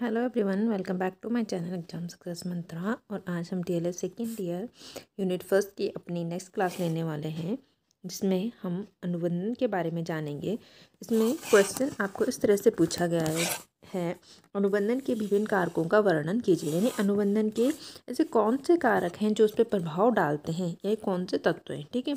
hello everyone welcome back to my channel exam success mantra और आज हम F second year unit first की अपनी नेक्स्ट क्लास लेने वाले हैं जिसमें हम अनुबंधन के बारे में जानेंगे इसमें क्वेश्चन आपको इस तरह से पूछा गया है है अनुबंधन के विभिन्न कारकों का वर्णन कीजिए यानी अनुबंधन के ऐसे कौन से कारक हैं जो उस पर प्रभाव डालते हैं या कौन से तत्व हैं ठीक है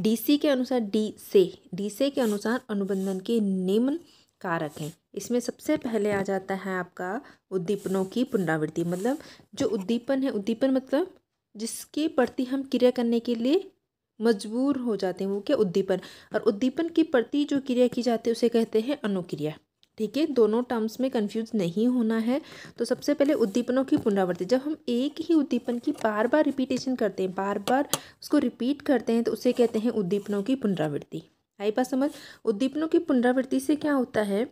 डीसी के अनुसार डी से डी से के अनुसार अनुबंधन के निम्न कारक हैं इसमें सबसे पहले आ जाता है आपका उद्दीपनों की पुनरावृत्ति मतलब जो उद्दीपन है उद्दीपन मतलब जिसके प्रति हम क्रिया करने के लिए मजबूर हो जाते हैं वो क्या उद्दीपन और उद्दीपन की प्रति जो क्रिया की जाती है उसे कहते हैं अनुक्रिया ठीक है दोनों टर्म्स में कंफ्यूज नहीं होना है तो सबसे पहले उद्दीपनों की पुनरावृत्ति जब हम एक ही उद्दीपन की बार बार रिपीटेशन करते हैं बार बार उसको रिपीट करते हैं तो उसे कहते हैं उद्दीपनों की पुनरावृत्ति समझ उद्दीपनों की पुनरावृत्ति से क्या होता है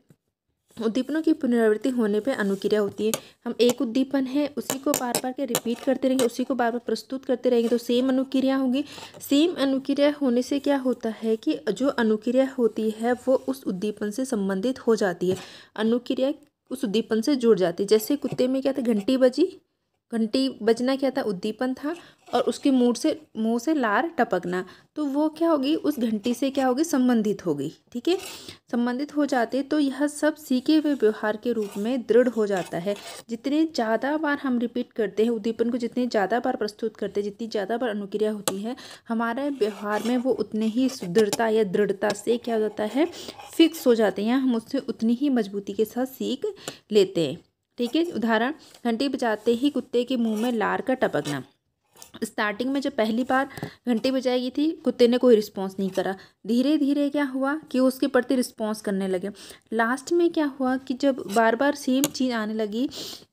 उद्दीपनों की पुनरावृत्ति होने पर अनुक्रिया होती है हम एक उद्दीपन है उसी को बार बार के रिपीट करते रहेंगे उसी को बार बार प्रस्तुत करते रहेंगे तो सेम अनुक्रिया होगी सेम अनुक्रिया होने से क्या होता है कि जो अनुक्रिया होती है वो उस उद्दीपन से संबंधित हो जाती है अनुक्रिया उस उद्दीपन से जुड़ जाती है जैसे कुत्ते में क्या था घंटी बजी घंटी बजना क्या था उद्दीपन था और उसके मुँह से मुँह से लार टपकना तो वो क्या होगी उस घंटी से क्या होगी संबंधित होगी ठीक है संबंधित हो जाते तो यह सब सीखे हुए व्यवहार के रूप में दृढ़ हो जाता है जितने ज़्यादा बार हम रिपीट करते हैं उद्दीपन को जितने ज़्यादा बार प्रस्तुत करते हैं जितनी ज़्यादा बार अनुक्रिया होती है हमारे व्यवहार में वो उतने ही सुदृढ़ता या दृढ़ता से क्या हो जाता है फिक्स हो जाते हैं हम उससे उतनी ही मजबूती के साथ सीख लेते हैं ठीक है उदाहरण घंटी बजाते ही कुत्ते के मुंह में लार का टपकना स्टार्टिंग में जब पहली बार घंटी बजाई गई थी कुत्ते ने कोई रिस्पॉन्स नहीं करा धीरे धीरे क्या हुआ कि उसके प्रति रिस्पॉन्स करने लगे लास्ट में क्या हुआ कि जब बार बार सेम चीज़ आने लगी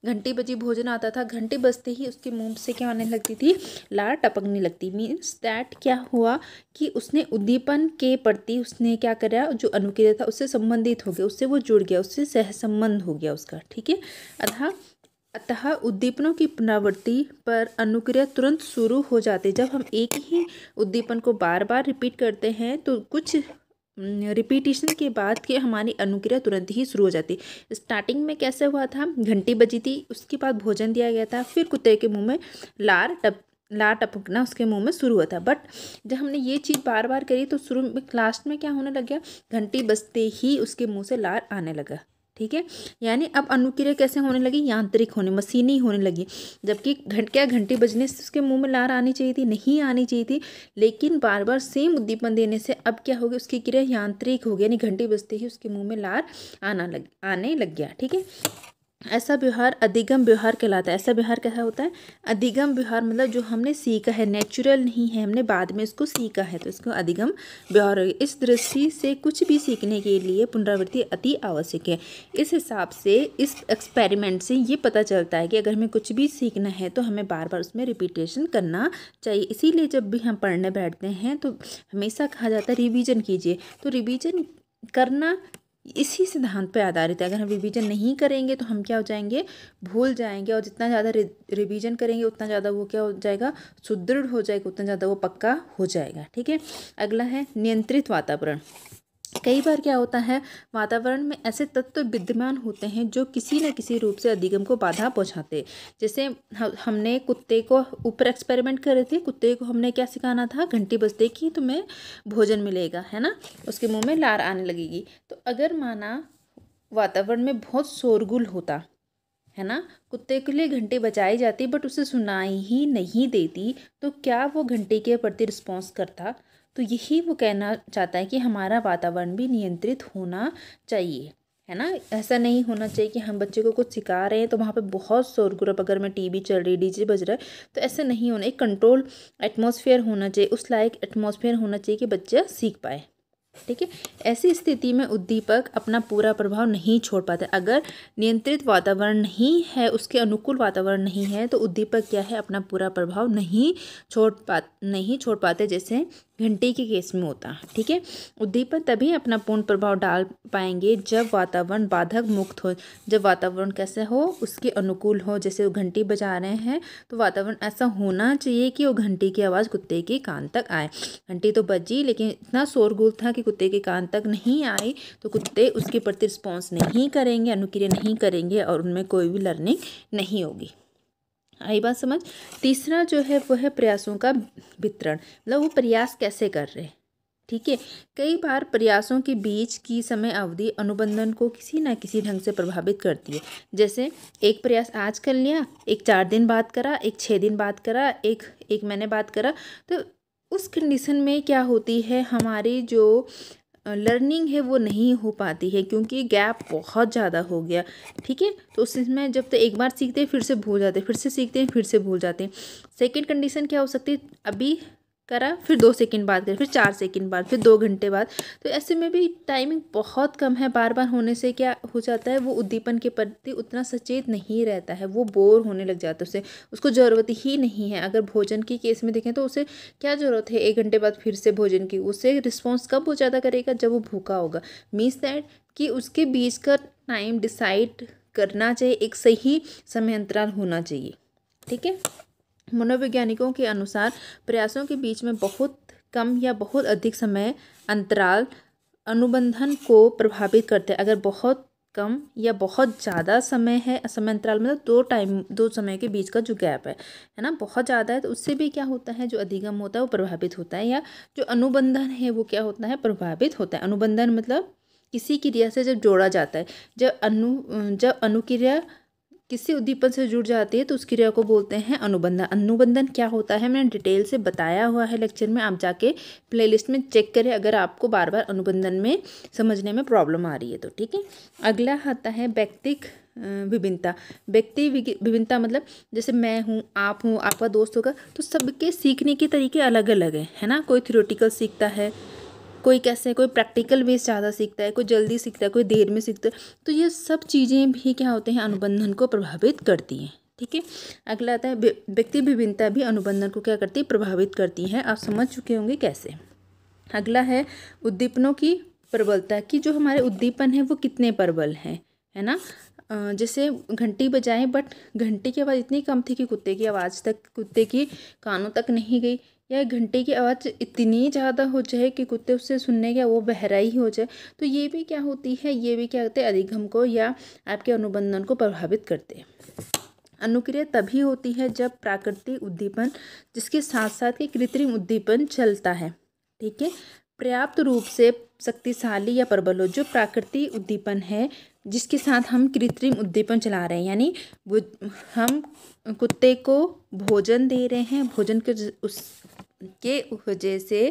घंटी बजी भोजन आता था घंटी बजते ही उसके मुंह से क्या आने लगती थी लार टपकने लगती मीन्स दैट क्या हुआ कि उसने उद्दीपन के प्रति उसने क्या करा जो अनुक्रिया था उससे संबंधित हो गया उससे वो जुड़ गया उससे सहसंबंध हो गया उसका ठीक है अतः अतः उद्दीपनों की पुनरावृत्ति पर अनुक्रिया तुरंत शुरू हो जाती है जब हम एक ही उद्दीपन को बार बार रिपीट करते हैं तो कुछ रिपीटेशन के बाद के हमारी अनुक्रिया तुरंत ही शुरू हो जाती स्टार्टिंग में कैसे हुआ था घंटी बजी थी उसके बाद भोजन दिया गया था फिर कुत्ते के मुंह में लार टप लार टपकना उसके मुंह में शुरू हुआ था बट जब हमने ये चीज़ बार बार करी तो शुरू में लास्ट में क्या होने लग गया घंटी बजते ही उसके मुंह से लार आने लगा ठीक है यानी अब अनुक्रिया कैसे होने लगी यांत्रिक होने मशीनी होने लगी जबकि घंट क्या घंटी बजने से उसके मुंह में लार आनी चाहिए थी नहीं आनी चाहिए थी लेकिन बार बार सेम उद्दीपन देने से अब क्या होगी उसकी क्रिया यांत्रिक होगी यानी घंटी बजते ही उसके मुंह में लार आना लग आने लग गया ठीक है ऐसा व्यवहार अधिगम व्यवहार कहलाता है ऐसा व्यवहार कैसा होता है अधिगम व्यवहार मतलब जो हमने सीखा है नेचुरल नहीं है हमने बाद में इसको सीखा है तो इसको अधिगम व्यवहार इस दृष्टि से कुछ भी सीखने के लिए पुनरावृत्ति अति आवश्यक है इस हिसाब से इस एक्सपेरिमेंट से ये पता चलता है कि अगर हमें कुछ भी सीखना है तो हमें बार बार उसमें रिपीटेशन करना चाहिए इसीलिए जब भी हम पढ़ने बैठते हैं तो हमेशा कहा जाता है रिविज़न कीजिए तो रिविज़न करना इसी सिद्धांत पर आधारित है अगर हम रिवीजन नहीं करेंगे तो हम क्या हो जाएंगे भूल जाएंगे और जितना ज़्यादा रिवीजन करेंगे उतना ज़्यादा वो क्या हो जाएगा सुदृढ़ हो जाएगा उतना ज़्यादा वो पक्का हो जाएगा ठीक है अगला है नियंत्रित वातावरण कई बार क्या होता है वातावरण में ऐसे तत्व विद्यमान होते हैं जो किसी न किसी रूप से अधिगम को बाधा पहुंचाते जैसे हमने कुत्ते को ऊपर एक्सपेरिमेंट करे थे कुत्ते को हमने क्या सिखाना था घंटी बजते कि तुम्हें भोजन मिलेगा है ना उसके मुंह में लार आने लगेगी तो अगर माना वातावरण में बहुत शोरगुल होता है ना कुत्ते के लिए घंटी बजाई जाती बट उसे सुनाई ही नहीं देती तो क्या वो घंटी के प्रति रिस्पॉन्स करता तो यही वो कहना चाहता है कि हमारा वातावरण भी नियंत्रित होना चाहिए है ना ऐसा नहीं होना चाहिए कि हम बच्चे को कुछ सिखा रहे हैं तो वहाँ पे बहुत शोरगुरप अगर मैं टीवी चल रही डीजे बज रहा है तो ऐसा नहीं होना एक कंट्रोल एटमॉस्फेयर होना चाहिए उस लायक एटमॉस्फेयर होना चाहिए कि बच्चा सीख पाए ठीक है ऐसी स्थिति में उद्दीपक अपना पूरा प्रभाव नहीं छोड़ पाता अगर नियंत्रित वातावरण नहीं है उसके अनुकूल वातावरण नहीं है तो उद्दीपक क्या है अपना पूरा प्रभाव नहीं छोड़ पा नहीं छोड़ पाते जैसे घंटे के केस में होता है ठीक है उद्दीपक तभी अपना पूर्ण प्रभाव डाल पाएंगे जब वातावरण बाधक मुक्त हो जब वातावरण कैसे हो उसके अनुकूल हो जैसे वो घंटी बजा रहे हैं तो वातावरण ऐसा होना चाहिए कि वो घंटी की आवाज़ कुत्ते के कान तक आए घंटी तो बजी लेकिन इतना शोरगुल था कि कुत्ते के कान तक नहीं आए तो कुत्ते उसके प्रति रिस्पॉन्स नहीं करेंगे अनुक्रिया नहीं करेंगे और उनमें कोई भी लर्निंग नहीं होगी आई बात समझ तीसरा जो है वो है प्रयासों का वितरण मतलब वो प्रयास कैसे कर रहे हैं ठीक है कई बार प्रयासों के बीच की समय अवधि अनुबंधन को किसी ना किसी ढंग से प्रभावित करती है जैसे एक प्रयास आज कर लिया एक चार दिन बात करा एक छः दिन बात करा एक एक महीने बात करा तो उस कंडीशन में क्या होती है हमारी जो लर्निंग है वो नहीं हो पाती है क्योंकि गैप बहुत ज़्यादा हो गया ठीक है तो उसमें जब तक तो एक बार सीखते हैं फिर से भूल जाते हैं फिर से सीखते हैं फिर से भूल जाते हैं सेकेंड कंडीशन क्या हो सकती है अभी करा फिर दो सेकंड बाद करा फिर चार सेकंड बाद फिर दो घंटे बाद तो ऐसे में भी टाइमिंग बहुत कम है बार बार होने से क्या हो जाता है वो उद्दीपन के प्रति उतना सचेत नहीं रहता है वो बोर होने लग जाता है उसे उसको ज़रूरत ही नहीं है अगर भोजन की केस में देखें तो उसे क्या ज़रूरत है एक घंटे बाद फिर से भोजन की उसे रिस्पॉन्स कब वो ज़्यादा करेगा जब वो भूखा होगा मीन्स दैट कि उसके बीच का टाइम डिसाइड करना चाहिए एक सही समय अंतराल होना चाहिए ठीक है मनोवैज्ञानिकों के अनुसार प्रयासों के बीच में बहुत कम या बहुत अधिक समय अंतराल अनुबंधन को प्रभावित करते हैं अगर बहुत कम या बहुत ज़्यादा समय है समय अंतराल मतलब दो टाइम दो समय के बीच का जो गैप है है ना बहुत ज़्यादा है तो उससे भी क्या होता है जो अधिगम होता है वो प्रभावित होता है या जो अनुबंधन है वो क्या होता है प्रभावित होता है अनुबंधन मतलब किसी क्रिया से जब जोड़ा जाता है जब अनु जब अनुक्रिया किसी उद्दीपन से जुड़ जाती है तो उस क्रिया को बोलते हैं अनुबंधन अनुबंधन क्या होता है मैंने डिटेल से बताया हुआ है लेक्चर में आप जाके प्लेलिस्ट में चेक करें अगर आपको बार बार अनुबंधन में समझने में प्रॉब्लम आ रही है तो ठीक है अगला आता है व्यक्तिक विभिन्नता व्यक्ति विभिन्नता मतलब जैसे मैं हूँ आप हूँ आपका दोस्त होगा तो सबके सीखने के तरीके अलग अलग हैं है ना कोई थ्योरेटिकल सीखता है कोई कैसे कोई प्रैक्टिकल बेस ज़्यादा सीखता है कोई जल्दी सीखता है कोई देर में सीखता है तो ये सब चीज़ें भी क्या होते हैं अनुबंधन को प्रभावित करती हैं ठीक है अगला आता है व्यक्ति विभिन्नता भी अनुबंधन को क्या करती है प्रभावित करती हैं आप समझ चुके होंगे कैसे अगला है उद्दीपनों की प्रबलता कि जो हमारे उद्दीपन है वो कितने प्रबल हैं है ना जैसे घंटी बजाएं बट घंटी की आवाज़ इतनी कम थी कि कुत्ते की आवाज़ तक कुत्ते की कानों तक नहीं गई या घंटे की आवाज़ इतनी ज़्यादा हो जाए कि कुत्ते उससे सुनने के वो बहरा ही हो जाए तो ये भी क्या होती है ये भी क्या करते हैं अधिगम को या आपके अनुबंधन को प्रभावित करते हैं अनुक्रिया तभी होती है जब प्राकृतिक उद्दीपन जिसके साथ साथ ये कृत्रिम उद्दीपन चलता है ठीक है पर्याप्त रूप से शक्तिशाली या प्रबल हो जो प्राकृतिक उद्दीपन है जिसके साथ हम कृत्रिम उद्दीपन चला रहे हैं यानी हम कुत्ते को भोजन दे रहे हैं भोजन के उस के वजह से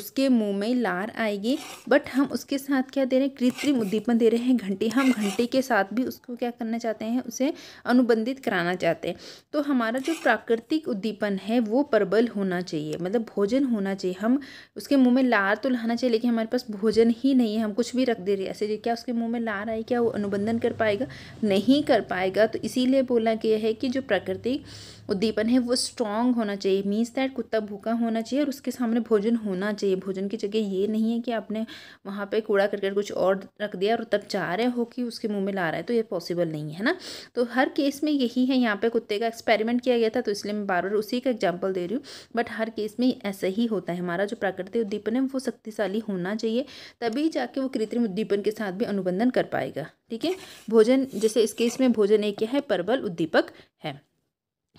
उसके मुंह में लार आएगी बट हम उसके साथ क्या दे रहे हैं कृत्रिम उद्दीपन दे रहे हैं घंटी हम घंटी के साथ भी उसको क्या करना चाहते हैं उसे अनुबंधित कराना चाहते हैं तो हमारा जो प्राकृतिक उद्दीपन है वो प्रबल होना चाहिए मतलब भोजन होना चाहिए हम उसके मुँह में लार तो लाना चाहिए लेकिन हमारे पास भोजन ही नहीं है हम कुछ भी रख दे रहे ऐसे क्या उसके मुँह में लार आई क्या वो अनुबंधन कर पाएगा नहीं कर पाएगा तो इसीलिए बोला गया है कि जो प्राकृतिक उद्दीपन है वो स्ट्रॉन्ग होना चाहिए मीन्स दैट कुत्ता भूखा होना चाहिए और उसके सामने भोजन होना चाहिए भोजन की जगह ये नहीं है कि आपने वहाँ पे कूड़ा करके कुछ और रख दिया और तब जा रहे हो कि उसके मुँह में ला रहा है तो ये पॉसिबल नहीं है ना तो हर केस में यही है यहाँ पर कुत्ते का एक्सपेरिमेंट किया गया था तो इसलिए मैं बार बार उसी का एग्जाम्पल दे रही हूँ बट हर केस में ऐसा ही होता है हमारा जो प्राकृतिक उद्दीपन है वो शक्तिशाली होना चाहिए तभी जाके वो कृत्रिम उद्दीपन के साथ भी अनुबंधन कर पाएगा ठीक है भोजन जैसे इस केस में भोजन एक क्या है परबल उद्दीपक है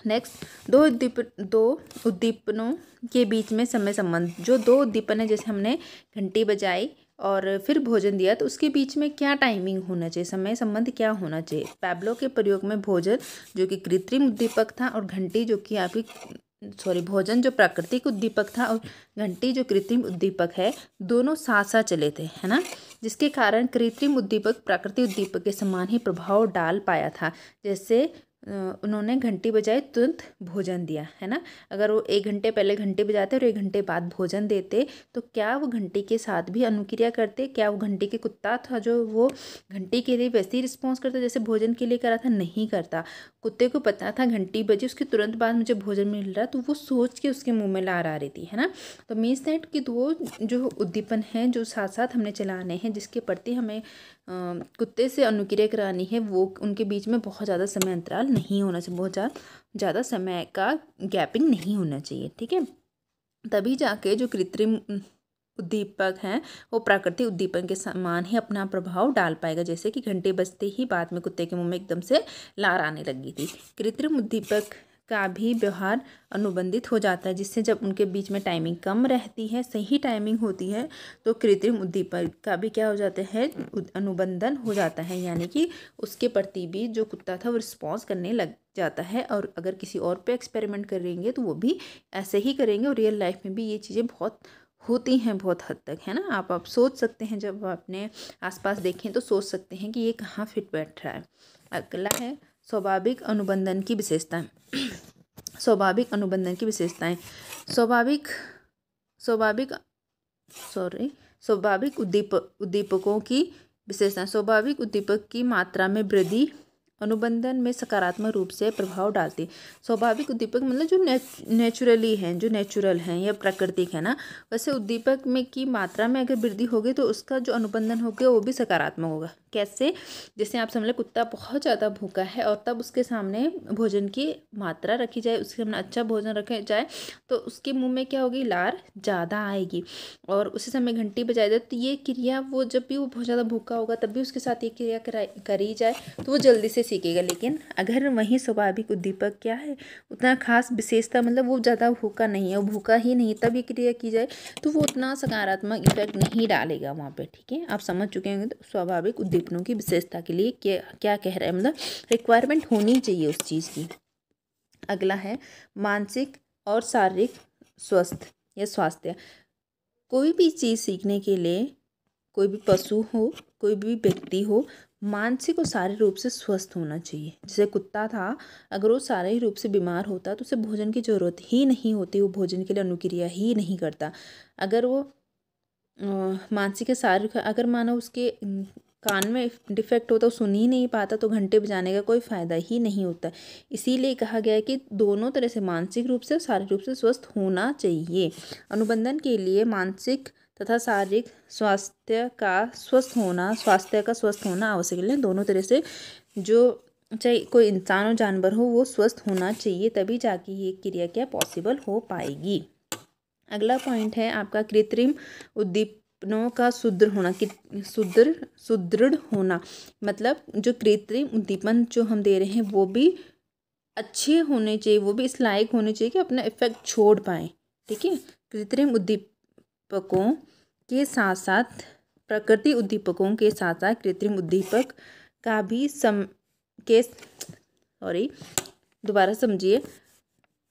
नेक्स्ट दो उद्दीप दो उद्दीपनों के बीच में समय संबंध जो दो उद्दीपन है जैसे हमने घंटी बजाई और फिर भोजन दिया तो उसके बीच में क्या टाइमिंग होना चाहिए समय संबंध क्या होना चाहिए पैबलो के प्रयोग में भोजन जो कि कृत्रिम उद्दीपक था और घंटी जो कि आपकी सॉरी भोजन जो प्राकृतिक उद्दीपक था और घंटी जो कृत्रिम उद्दीपक है दोनों साथ साथ चले थे है ना जिसके कारण कृत्रिम उद्दीपक प्राकृतिक उद्दीपक के समान ही प्रभाव डाल पाया था जैसे उन्होंने घंटी बजाए तुरंत भोजन दिया है ना अगर वो एक घंटे पहले घंटी बजाते और एक घंटे बाद भोजन देते तो क्या वो घंटी के साथ भी अनुक्रिया करते क्या वो घंटी के कुत्ता था जो वो घंटी के लिए वैसे ही रिस्पॉन्स करता जैसे भोजन के लिए करा था नहीं करता कुत्ते को पता था घंटी बजी उसके तुरंत बाद मुझे भोजन मिल रहा तो वो सोच के उसके मुंह में लार आ रही थी है ना तो मीन्स दैट कि वो जो उद्दीपन है जो साथ साथ हमने चलाने हैं जिसके प्रति हमें कुत्ते से अनुक्रिया करानी है वो उनके बीच में बहुत ज़्यादा समय अंतराल नहीं होना चाहिए बहुत ज़्यादा समय का गैपिंग नहीं होना चाहिए ठीक है तभी जाके जो कृत्रिम उद्दीपक हैं वो प्राकृतिक उद्दीपन के समान ही अपना प्रभाव डाल पाएगा जैसे कि घंटे बजते ही बाद में कुत्ते के मुंह में एकदम से लार आने लगी थी कृत्रिम उद्दीपक का भी व्यवहार अनुबंधित हो जाता है जिससे जब उनके बीच में टाइमिंग कम रहती है सही टाइमिंग होती है तो कृत्रिम उद्दीपक का भी क्या हो जाता है अनुबंधन हो जाता है यानी कि उसके प्रति भी जो कुत्ता था वो रिस्पॉन्स करने लग जाता है और अगर किसी और पे एक्सपेरिमेंट करेंगे तो वो भी ऐसे ही करेंगे और रियल लाइफ में भी ये चीज़ें बहुत होती हैं बहुत हद तक है ना आप आप सोच सकते हैं जब अपने आसपास देखें तो सोच सकते हैं कि ये कहाँ फिट बैठ रहा है अगला है स्वाभाविक अनुबंधन की विशेषताएं स्वाभाविक अनुबंधन की विशेषताएं स्वाभाविक स्वाभाविक सॉरी स्वाभाविक उद्दीप उद्दीपकों की विशेषताएं स्वाभाविक उद्दीपक की मात्रा में वृद्धि अनुबंधन में सकारात्मक रूप से प्रभाव डालती स्वाभाविक उद्दीपक मतलब जो नेचुरली हैं जो नेचुरल हैं या प्राकृतिक है ना वैसे उद्दीपक में की मात्रा में अगर वृद्धि होगी तो उसका जो अनुबंधन होगा वो भी सकारात्मक होगा कैसे जैसे आप समझ लें कुत्ता बहुत ज़्यादा भूखा है और तब उसके सामने भोजन की मात्रा रखी जाए उसके सामने अच्छा भोजन रखा जाए तो उसके मुँह में क्या होगी लार ज़्यादा आएगी और उसी समय घंटी बजाई जाए तो ये क्रिया वो जब भी वो बहुत ज़्यादा भूखा होगा तब भी उसके साथ ये क्रिया करी जाए तो वो जल्दी से सीखेगा लेकिन अगर वहीं स्वाभाविक उद्दीपक क्या है उतना खास विशेषता मतलब वो ज़्यादा भूखा नहीं है भूखा ही नहीं तब ये क्रिया की जाए तो वो उतना सकारात्मक इफेक्ट नहीं डालेगा वहाँ पर ठीक है आप समझ चुके होंगे तो स्वाभाविक उद्दीपनों की विशेषता के लिए क्या क्या कह रहा है मतलब रिक्वायरमेंट होनी चाहिए उस चीज़ की अगला है मानसिक और शारीरिक स्वस्थ या स्वास्थ्य कोई भी चीज़ सीखने के लिए कोई भी पशु हो कोई भी व्यक्ति हो मानसिक और शारीरिक रूप से स्वस्थ होना चाहिए जैसे कुत्ता था अगर वो शारीरिक रूप से बीमार होता तो उसे भोजन की ज़रूरत ही नहीं होती वो भोजन के लिए अनुक्रिया ही नहीं करता अगर वो मानसिक शारीरिक अगर मानो उसके कान में डिफेक्ट होता सुन ही नहीं पाता तो घंटे बजाने का कोई फ़ायदा ही नहीं होता इसीलिए कहा गया है कि दोनों तरह से मानसिक रूप से और शारीरिक रूप से स्वस्थ होना चाहिए अनुबंधन के लिए मानसिक तथा शारीरिक स्वास्थ्य का स्वस्थ होना स्वास्थ्य का स्वस्थ होना आवश्यक है दोनों तरह से जो चाहे कोई इंसान हो जानवर हो वो स्वस्थ होना चाहिए तभी जाके ये क्रिया क्या पॉसिबल हो पाएगी अगला पॉइंट है आपका कृत्रिम उद्दीप का सुदृढ़ होना सुदृढ़ सुदृढ़ होना मतलब जो कृत्रिम उद्दीपन जो हम दे रहे हैं वो भी अच्छे होने चाहिए वो भी इस लायक होने चाहिए कि अपना इफेक्ट छोड़ पाएँ ठीक है कृत्रिम उद्दीप उद्दीपकों के साथ साथ प्रकृति उद्दीपकों के साथ साथ कृत्रिम उद्दीपक का भी सम के सॉरी दोबारा समझिए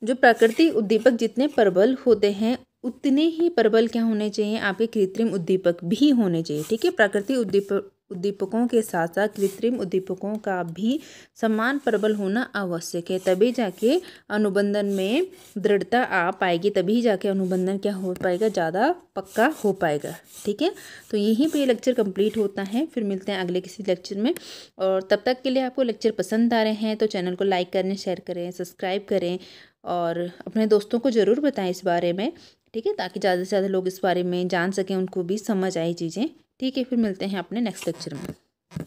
जो प्रकृति उद्दीपक जितने प्रबल होते हैं उतने ही प्रबल क्या होने चाहिए आपके कृत्रिम उद्दीपक भी होने चाहिए ठीक है प्रकृति उद्दीपक उद्दीपकों के साथ साथ कृत्रिम उद्दीपकों का भी समान प्रबल होना आवश्यक है तभी जाके अनुबंधन में दृढ़ता आ पाएगी तभी जाके अनुबंधन क्या हो पाएगा ज़्यादा पक्का हो पाएगा ठीक है तो यहीं पे लेक्चर कंप्लीट होता है फिर मिलते हैं अगले किसी लेक्चर में और तब तक के लिए आपको लेक्चर पसंद आ रहे हैं तो चैनल को लाइक करें शेयर करें सब्सक्राइब करें और अपने दोस्तों को ज़रूर बताएँ इस बारे में ठीक है ताकि ज़्यादा से ज़्यादा लोग इस बारे में जान सकें उनको भी समझ आए चीज़ें ठीक है फिर मिलते हैं अपने नेक्स्ट लेक्चर में